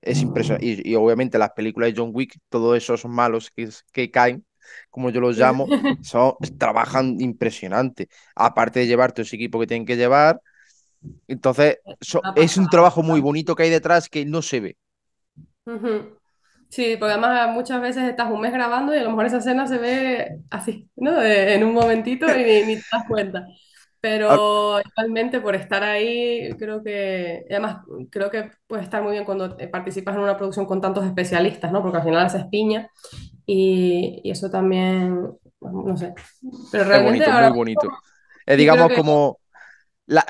es impresionante y, obviamente las películas de John Wick todos esos malos que, que caen como yo los llamo, (laughs) trabajan impresionante. Aparte de llevar todo ese equipo que tienen que llevar. Entonces, es un trabajo muy bonito que hay detrás que no se ve. Sí, porque además eh, muchas veces estás un mes grabando y a lo mejor esa escena se ve así, ¿no? en un momentito y ni, te das cuenta. Pero ah. igualmente por estar ahí, creo que, además, creo que puede estar muy bien cuando eh, participas en una producción con tantos especialistas, ¿no? Porque al final haces piña y, eso también, pues, no sé. Pero realmente es bonito, muy bonito. Es, digamos como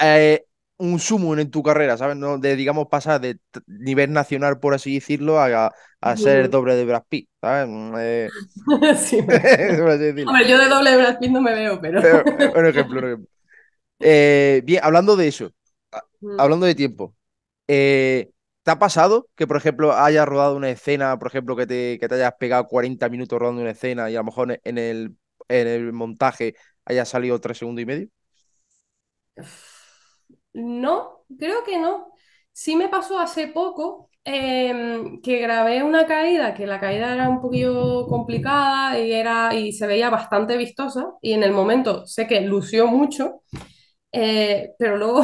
eh, un sumo en tu carrera, ¿sabes? ¿No? De, digamos, pasar de nivel nacional, por así decirlo, a, a ser doble de Brad Pitt, ¿sabes? Mm, eh... (laughs) sí, (laughs) Hombre, yo de doble de Brad Pitt no me veo, pero... pero eh, ejemplo, un ejemplo. Eh, bien, hablando de eso, (laughs) mm. hablando de tiempo, eh, ¿Te ha pasado que, por ejemplo, hayas rodado una escena, por ejemplo, que te, hayas pegado 40 minutos rodando una escena y a lo mejor en el, montaje haya salido 3 segundos y medio? No, creo que no. Sí me pasó hace poco em, que grabé una caída, que la caída era un poquillo complicada y, y se veía bastante vistosa y en el momento sé que lució mucho eh, pero luego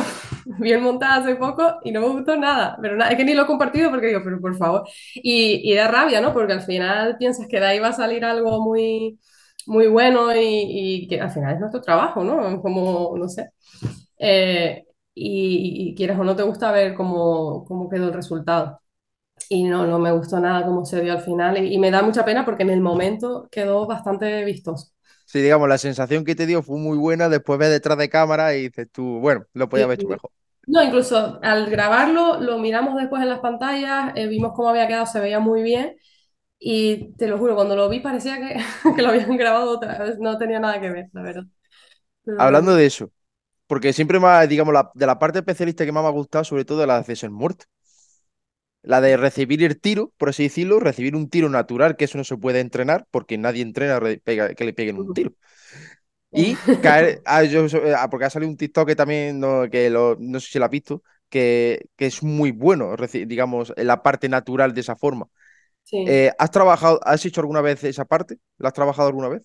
vi (laughs) el montaje hace poco y no me gustó nada, pero nada, es que ni lo he compartido porque digo, pero por favor, y, y da rabia, ¿no? Porque al final piensas que de ahí va a salir algo muy, muy bueno y, y que al final es nuestro trabajo, ¿no? Como, no sé, eh, y, y, quieres o no te gusta ver cómo, quedó el resultado. Y no, no me gustó nada cómo se vio al final y me da mucha pena porque en el momento quedó bastante vistoso. Sí, digamos, la sensación que te dio fue muy buena, después ves detrás de cámara y dices tú, bueno, lo podías haber hecho mejor. No, incluso al grabarlo, lo miramos después en las pantallas, eh, vimos cómo había quedado, se veía muy bien. Y te lo juro, cuando lo vi parecía que, (laughs) lo habían grabado otra vez, no tenía nada que ver, la verdad. Hablando de eso, porque siempre más, digamos, la, de la parte especialista que más me ha gustado, sobre todo de la de César la de recibir el tiro, por así decirlo, recibir un tiro natural, que eso no se puede entrenar porque nadie entrena que le peguen un tiro. Y caer, (laughs) ah, eh, ah, porque ha salido un TikTok que también, no, que no sé si lo has visto, que, es muy bueno, digamos, eh, la parte natural de esa forma. Eh, ¿Has trabajado, has hecho alguna vez esa parte? ¿La has trabajado alguna vez?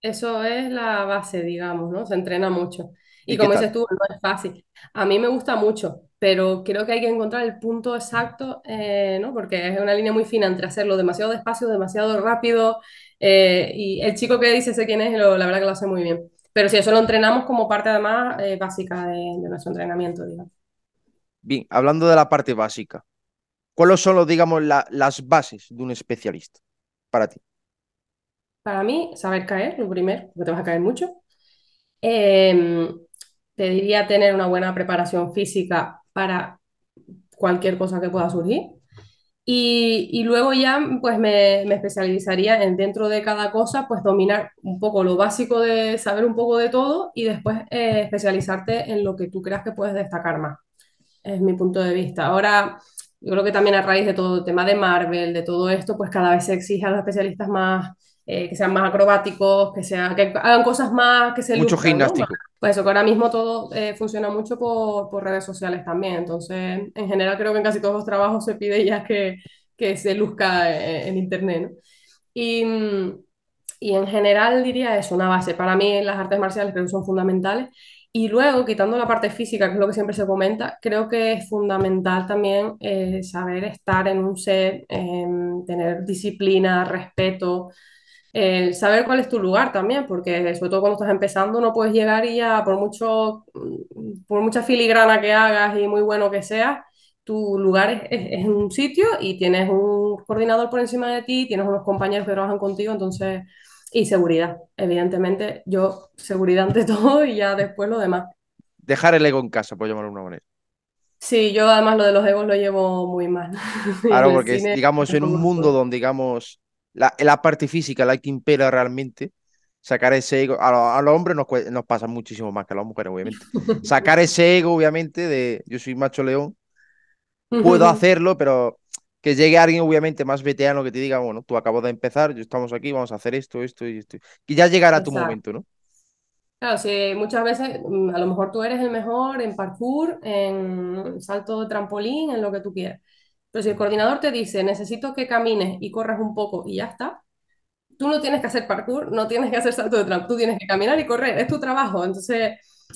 Eso es la base, digamos, ¿no? Se entrena mucho. Y, como dices tú, no es fácil. A mí me gusta mucho, pero creo que hay que encontrar el punto exacto, eh, ¿no? Porque es una línea muy fina entre hacerlo demasiado despacio, demasiado rápido, eh, y el chico que dice sé quién es, la verdad que lo hace muy bien. Pero sí, eso lo entrenamos como parte además eh, básica de, nuestro entrenamiento, digamos. Bien, hablando de la parte básica, ¿cuáles son, digamos, las bases de un especialista para ti? Para mí, saber caer, lo primero, porque te vas a caer mucho. Eh, te diría tener una buena preparación física para cualquier cosa que pueda surgir. Y, luego ya pues me, especializaría en dentro de cada cosa, pues dominar un poco lo básico de saber un poco de todo y después eh, especializarte en lo que tú creas que puedes destacar más. Es mi punto de vista. Ahora, yo creo que también a raíz de todo el tema de Marvel, de todo esto, pues cada vez se exige a los especialistas más eh, que sean más acrobáticos, que, sea que hagan cosas más, que se Mucho gimnástico. Pues eso, que ahora mismo todo eh, funciona mucho por, redes sociales también. Entonces, en general creo que en casi todos los trabajos se pide ya que, se luzca eh, en, Internet. ¿no? Y, y, en general diría eso, una base. Para mí las artes marciales creo que son fundamentales. Y luego, quitando la parte física, que es lo que siempre se comenta, creo que es fundamental también saber estar en un set, tener disciplina, respeto, eh, saber cuál es tu lugar también, porque sobre todo cuando estás empezando no puedes llegar y ya por mucho, mm, por mucha filigrana que hagas y muy bueno que sea tu lugar es, un sitio y tienes un coordinador por encima de ti, tienes unos compañeros que trabajan contigo, entonces, y seguridad, evidentemente, yo seguridad ante (laughs) todo y ya después lo demás. Dejar el ego en casa, por llamarlo de una manera. Sí, yo además lo de los egos lo llevo muy mal. (laughs) Claro, porque digamos en un mundo donde digamos la, la parte física la que impera realmente. Sacar ese ego, a, los hombres nos, pasa muchísimo más que a las mujeres, obviamente. Sacar ese ego, obviamente, de yo soy macho león, puedo hacerlo, pero que llegue alguien, obviamente, más veterano que te diga, bueno, tú acabas de empezar, yo estamos aquí, vamos a hacer esto, esto y esto. Que ya llegará tu momento, ¿no? Claro, sí muchas veces mm, a lo mejor tú eres el mejor en parkour, en salto de trampolín, en lo que tú quieras. Pero si el coordinador te dice, necesito que camines y corras un poco y ya está, tú no tienes que hacer parkour, no tienes que hacer salto de trampa, tú tienes que caminar y correr, es tu trabajo. Entonces,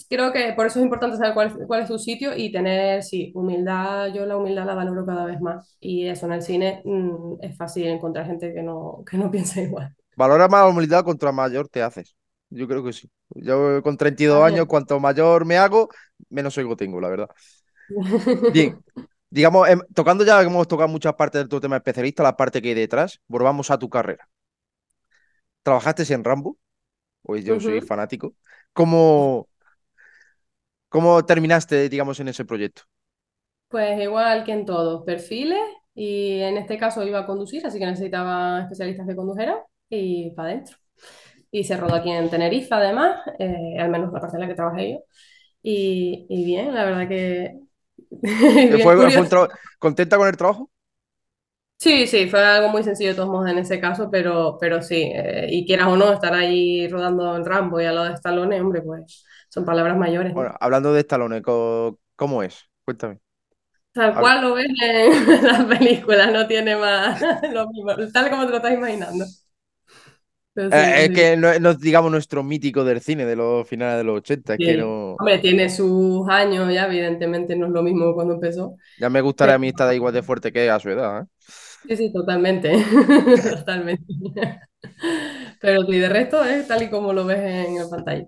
creo que por eso es importante saber cuál, es tu sitio y tener, sí, humildad, yo la humildad la valoro cada vez más. Y eso en el cine mm, es fácil encontrar gente que no, que no (laughs) piensa igual. Valora más la humildad contra mayor te haces. Yo creo que sí. Yo con 32 años, cuanto mayor me hago, menos ego tengo, la verdad. (laughs) Bien, digamos, em, tocando ya que hemos tocado muchas partes de tu tema especialista, la parte que hay detrás, volvamos a tu carrera. Trabajaste en Rambo, hoy yo soy fanático. ¿Cómo, ¿Cómo terminaste, digamos, en ese proyecto? Pues igual que en todos, perfiles, y en este caso iba a conducir, así que necesitaba especialistas que condujeran y para adentro. Y se rodó aquí en Tenerife, además, eh, al menos la parte en la que trabajé yo. Y, y bien, la verdad que (laughs) fue, ¿Contenta con el trabajo? Sí, sí, fue algo muy sencillo de todos modos en ese caso, pero, pero sí, eh, y quieras o no, estar ahí rodando en Rambo y al lado de Stallone, hombre, pues son palabras mayores. Bueno, hablando de estalones, ¿cómo es? Cuéntame. Tal cual lo ves en las (laughs) películas, no tiene más (laughs) lo mismo, tal como te lo estás imaginando. Eh, es mm, que no, digamos nuestro mítico del cine de los finales de los 80. Que Hombre, tiene sus años ya, evidentemente no es lo mismo cuando empezó. Ya me gustaría a mí estar igual de fuerte que a su edad. ¿eh? Sí, sí, totalmente. (laughs) (laughs) totalmente. pero el de resto es tal y como lo ves en el pantalla.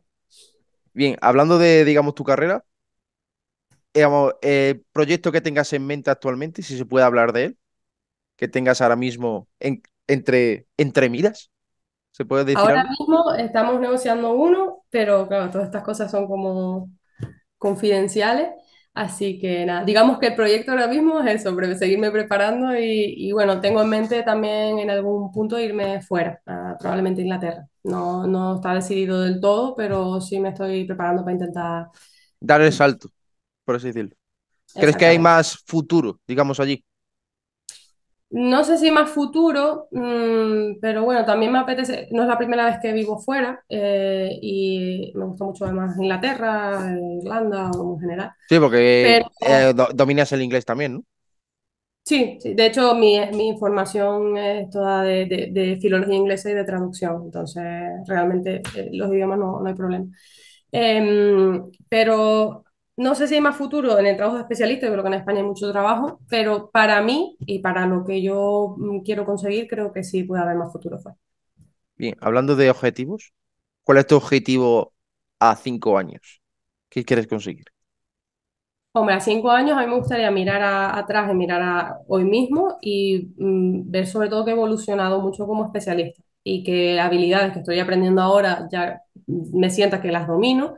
Bien, hablando de, digamos, tu carrera, digamos, eh, proyecto que tengas en mente actualmente, si se puede hablar de él, que tengas ahora mismo entre, entre miras puede Ahora mismo estamos negociando uno, pero claro, todas estas cosas son como confidenciales. Así que nada, digamos que el proyecto ahora mismo es eso, seguirme preparando y, bueno, tengo en mente también en algún punto irme fuera, a, probablemente Inglaterra. No, no está decidido del todo, pero sí me estoy preparando para intentar... Dar el salto, por así decirlo. ¿Crees que hay más futuro, digamos, allí? No sé si más futuro, mm, pero bueno, también me apetece, no es la primera vez que vivo fuera eh, y me gusta mucho además Inglaterra, Irlanda o en general. Sí, porque eh, dominas el inglés también, ¿no? Sí, de hecho mi, mi información es toda de, filología inglesa y de traducción, entonces realmente eh, los idiomas no, hay problema. Em, pero no sé si hay más futuro en el trabajo de especialista, creo que en España hay mucho trabajo, pero para mí y para lo que yo mm, quiero conseguir, creo que sí puede haber más futuro Bien, hablando de objetivos, ¿cuál es tu objetivo a cinco años? ¿Qué quieres conseguir? Hombre, a cinco años a mí me gustaría mirar atrás y mirar a hoy mismo y mm, ver sobre todo que he evolucionado mucho como especialista y que habilidades que estoy aprendiendo ahora ya me sienta que las domino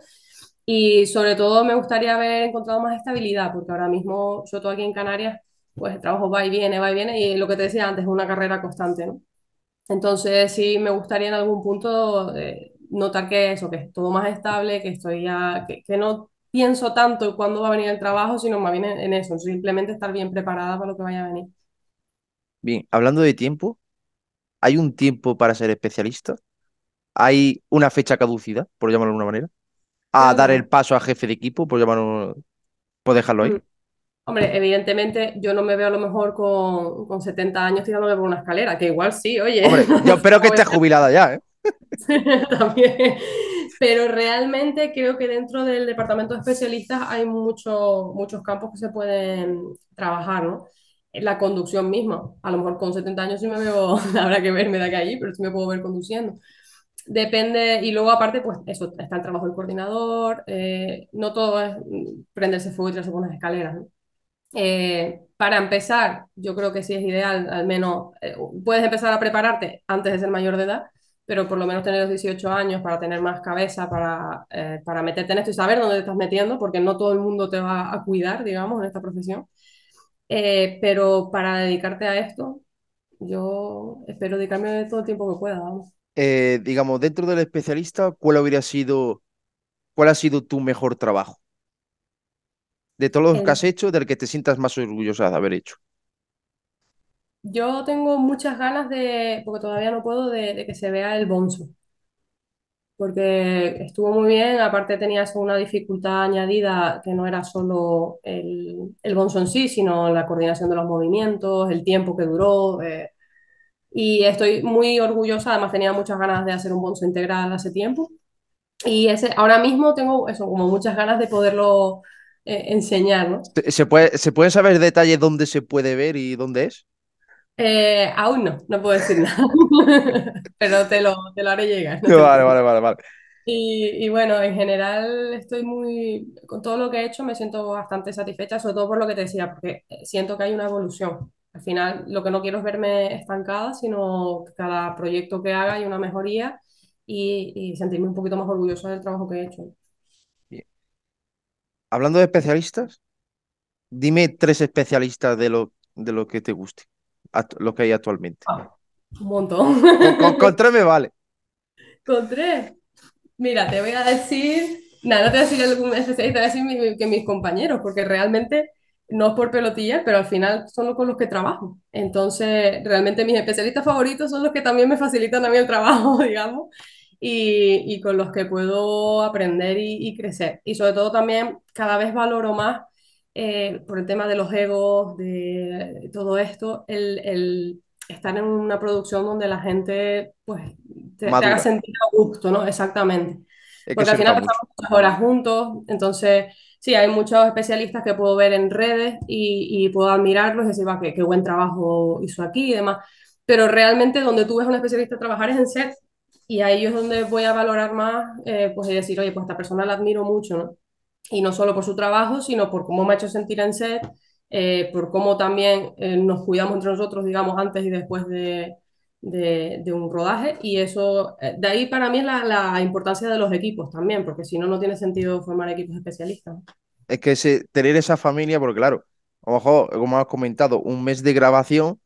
y sobre todo me gustaría haber encontrado más estabilidad, porque ahora mismo, yo todo aquí en Canarias, pues el trabajo va y viene, va y viene, y lo que te decía antes, es una carrera constante, Entonces sí me gustaría en algún punto eh, notar que eso, que es todo más estable, que estoy ya, que, no pienso tanto en cuándo va a venir el trabajo, sino más bien en, en eso, simplemente estar bien preparada para lo que vaya a venir. Bien, hablando de tiempo, ¿hay un tiempo para ser especialista? ¿Hay una fecha caducida, por llamarlo de alguna manera? a dar el paso a jefe de equipo, por llamarlo, pues dejarlo ahí? Mm, hombre, evidentemente yo no me veo a lo mejor con, con 70 años tirándome por una escalera, que igual sí, oye. yo (laughs) espero que esté jubilada ya, ¿eh? (laughs) También. Pero realmente creo que dentro del departamento de especialistas hay muchos muchos campos que se pueden trabajar, ¿no? La conducción misma. A lo mejor con 70 años sí me veo, (laughs) habrá que verme de que allí, pero sí me puedo ver conduciendo depende, y luego aparte, pues eso, está el trabajo del coordinador, eh, no todo es mm, prenderse fuego y tirarse por las escaleras. Eh, para empezar, yo creo que sí es ideal, al menos eh, puedes empezar a prepararte antes de ser mayor de edad, pero por lo menos tener los 18 años para tener más cabeza, para, para meterte en esto y saber dónde te estás metiendo, porque no todo el mundo te va a cuidar, digamos, en esta profesión. pero para dedicarte a esto, yo espero dedicarme todo el tiempo que pueda, vamos. Eh, digamos, dentro del especialista, ¿cuál habría sido, cuál ha sido tu mejor trabajo? De todos los que eh, has hecho, del que te sientas más orgullosa de haber hecho. Yo tengo muchas ganas de, porque todavía no puedo, de, que se vea el bonzo. Porque estuvo muy bien, aparte tenías una dificultad añadida que no era solo el, bonzo en sí, sino la coordinación de los movimientos, el tiempo que duró. Eh, y estoy muy orgullosa, además tenía muchas ganas de hacer un bonzo integral hace tiempo y ese, ahora mismo tengo eso, como muchas ganas de poderlo eh, enseñar. ¿no? ¿Se, puede, ¿Se pueden saber detalles dónde se puede ver y dónde es? Eh, aún no, no puedo decir nada, (laughs) pero te lo, te lo haré llegar. (laughs) Vale, vale, vale, vale. Y, y, bueno, en general estoy muy, con todo lo que he hecho me siento bastante satisfecha, sobre todo por lo que te decía, porque eh, siento que hay una evolución. Al final, lo que no quiero es verme estancada, sino cada proyecto que haga hay una mejoría y, sentirme un poquito más orgullosa del trabajo que he hecho. Hablando de especialistas, dime tres especialistas de lo, de lo que te guste, lo que hay actualmente. Ah, un montón. Con, tres me vale. (laughs) Con tres. Mira, te voy a decir. Nada, no te voy a decir algún especialista, te voy a decir que mis compañeros, porque realmente no es por pelotilla, pero al final son los con los que trabajo. Entonces, realmente mis especialistas favoritos son los que también me facilitan a mí el trabajo, (laughs) digamos, y, con los que puedo aprender y, crecer. Y sobre todo también cada vez valoro más eh, por el tema de los egos, de todo esto, el, estar en una producción donde la gente pues, te, haga sentir a gusto, ¿no? Exactamente. Porque al final pasamos muchas horas juntos, entonces sí, hay muchos especialistas que puedo ver en redes y, puedo admirarlos y decir, va, qué, buen trabajo hizo aquí y demás. Pero realmente donde tú ves a un especialista trabajar es en set y ahí es donde voy a valorar más, eh, pues y decir, oye, pues esta persona la admiro mucho, ¿no? Y no solo por su trabajo, sino por cómo me ha hecho sentir en set, eh, por cómo también eh, nos cuidamos entre nosotros, digamos, antes y después de, de, un rodaje y eso, eh, de ahí para mí es la, importancia de los equipos también, porque si no, no tiene sentido formar equipos especialistas. Es que tener esa familia, porque claro, a lo mejor, como has comentado, un mes de grabación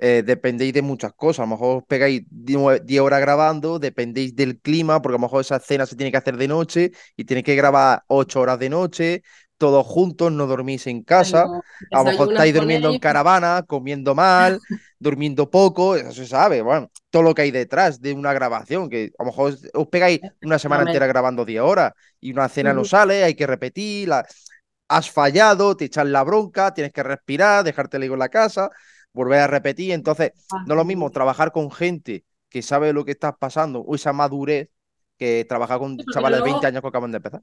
eh, dependéis de muchas cosas, a lo mejor os pegáis 10 horas grabando, dependéis del clima, porque a lo mejor esa escena se tiene que hacer de noche y tiene que grabar 8 horas de noche, todos juntos, no dormís en casa, a lo pues mejor estáis durmiendo en caravana, comiendo mal, (laughs) durmiendo poco, eso se sabe, bueno, todo lo que hay detrás de una grabación, que a lo mejor os pegáis una semana entera grabando 10 horas y una cena no sale, hay que repetir, has fallado, te echan la bronca, tienes que respirar, dejarte el en la casa, volver a repetir, entonces ah, no es lo mismo trabajar con gente que sabe lo que estás pasando o esa madurez que trabajar con chavales de 20 años que acaban de empezar.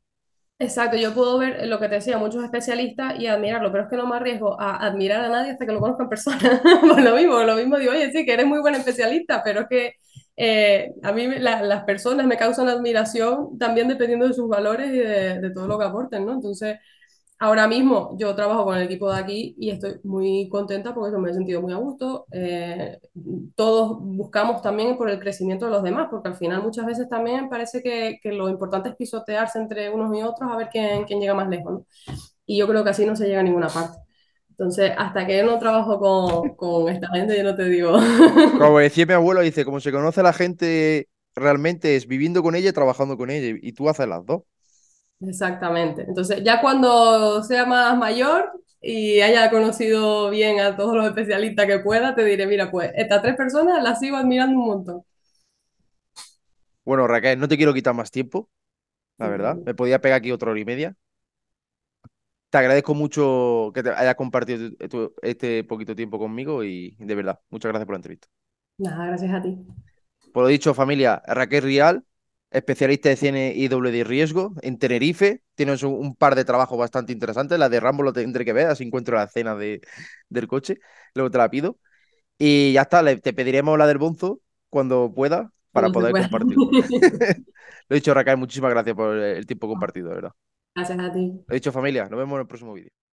Exacto, yo puedo ver eh, lo que te decía, muchos especialistas y admirarlo, pero es que no me arriesgo a admirar a nadie hasta que lo conozcan personas persona. (laughs) lo mismo, lo mismo digo, oye, sí, que eres muy buen especialista, pero es que eh, a mí las personas me causan admiración también dependiendo de sus valores y de, de todo lo que aporten, ¿no? Entonces, ahora mismo yo trabajo con el equipo de aquí y estoy muy contenta porque me he sentido muy a gusto. Eh, todos buscamos también por el crecimiento de los demás, porque al final muchas veces también parece que, lo importante es pisotearse entre unos y otros a ver quién, llega más lejos. Y yo creo que así no se llega a ninguna parte. Entonces, hasta que no trabajo con, esta gente, yo no te digo. (laughs) Como decía mi abuelo, dice, como se conoce la gente realmente es viviendo con ella y trabajando con ella, y tú haces las dos. Exactamente. Entonces, ya cuando sea más mayor y haya conocido bien a todos los especialistas que pueda, te diré, mira, pues estas tres personas las sigo admirando un montón. Bueno, Raquel, no te quiero quitar más tiempo, la verdad. Me podía pegar aquí otra hora y media. Te agradezco mucho que te hayas compartido este poquito tiempo conmigo y de verdad, muchas gracias por la entrevista. Nada, gracias a ti. Por lo dicho, familia, Raquel Rial, especialista de cine y doble de riesgo en Tenerife. Tienes un, par de trabajos bastante interesantes. La de Rambo lo tendré que ver, así encuentro la cena de, del coche. Luego te la pido. Y ya está, te pediremos la del Bonzo cuando pueda para poder compartirlo. compartir. (laughs) lo he dicho, Raquel, muchísimas gracias por el tiempo compartido, verdad. Gracias a ti. Lo he dicho, familia. Nos vemos en el próximo vídeo.